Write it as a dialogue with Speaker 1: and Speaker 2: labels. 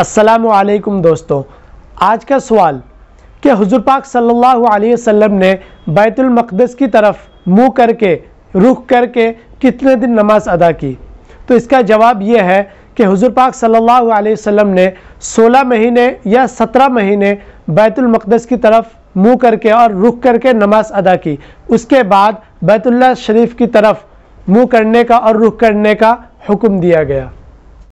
Speaker 1: असलकम दोस्तों आज का सवाल कि हुजूर पाक सल्लल्लाहु अलैहि वसल्लम ने बैतुल मक़दस की तरफ मुंह करके रुख करके कितने दिन नमाज अदा की तो इसका जवाब यह है कि हुजूर पाक सल्लल्लाहु अलैहि वसल्लम ने 16 महीने या 17 महीने बैतुल मक़दस की तरफ मुंह करके और रुख करके नमाज अदा की उसके बाद बैतुल्ला शरीफ की तरफ मुंह करने का और रुख करने का हुक्म दिया गया